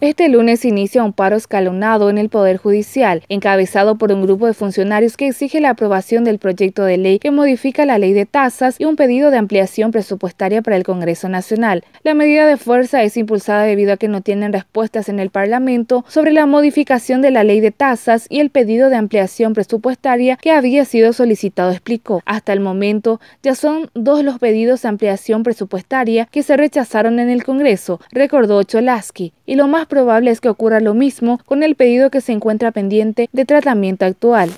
Este lunes inicia un paro escalonado en el Poder Judicial, encabezado por un grupo de funcionarios que exige la aprobación del proyecto de ley que modifica la ley de tasas y un pedido de ampliación presupuestaria para el Congreso Nacional. La medida de fuerza es impulsada debido a que no tienen respuestas en el Parlamento sobre la modificación de la ley de tasas y el pedido de ampliación presupuestaria que había sido solicitado, explicó. Hasta el momento ya son dos los pedidos de ampliación presupuestaria que se rechazaron en el Congreso, recordó Cholaski. Y lo más probable es que ocurra lo mismo con el pedido que se encuentra pendiente de tratamiento actual.